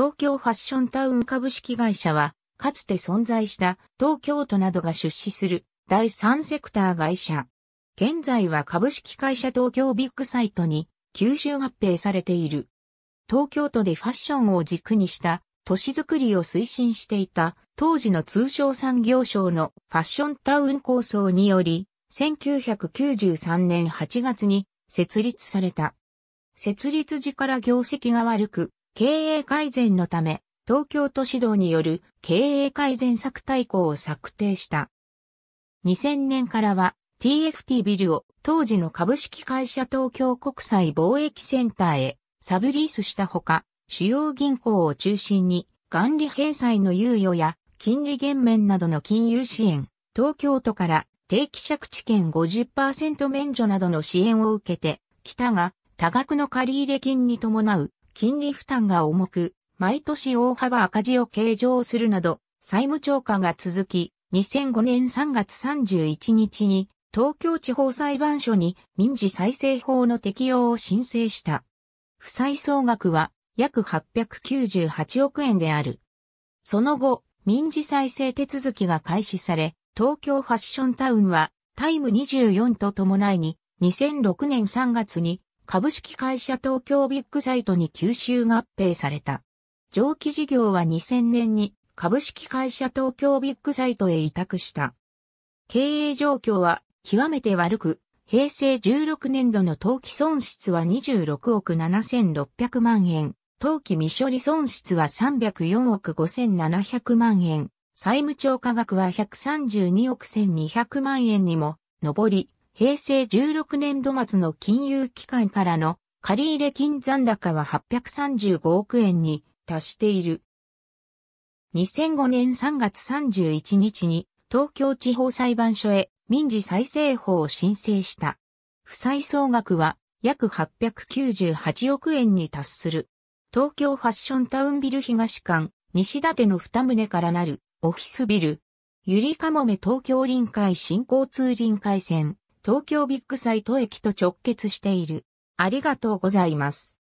東京ファッションタウン株式会社は、かつて存在した東京都などが出資する第三セクター会社。現在は株式会社東京ビッグサイトに吸収合併されている。東京都でファッションを軸にした都市づくりを推進していた当時の通商産業省のファッションタウン構想により、1993年8月に設立された。設立時から業績が悪く、経営改善のため、東京都指導による経営改善策大綱を策定した。2000年からは TFT ビルを当時の株式会社東京国際貿易センターへサブリースしたほか、主要銀行を中心に元利返済の猶予や金利減免などの金融支援、東京都から定期借地権50%免除などの支援を受けて、北が多額の借入金に伴う金利負担が重く、毎年大幅赤字を計上するなど、債務超過が続き、2005年3月31日に東京地方裁判所に民事再生法の適用を申請した。負債総額は約898億円である。その後、民事再生手続きが開始され、東京ファッションタウンはタイム24と伴いに2006年3月に株式会社東京ビッグサイトに吸収合併された。蒸気事業は2000年に株式会社東京ビッグサイトへ委託した。経営状況は極めて悪く、平成16年度の当期損失は26億7600万円、当期未処理損失は304億5700万円、債務超過額は132億1200万円にも上り、平成16年度末の金融機関からの借入金残高は835億円に達している。2005年3月31日に東京地方裁判所へ民事再生法を申請した。負債総額は約898億円に達する。東京ファッションタウンビル東館、西立の二棟からなるオフィスビル。ゆりかもめ東京臨海新交通臨海線、東京ビッグサイト駅と直結している。ありがとうございます。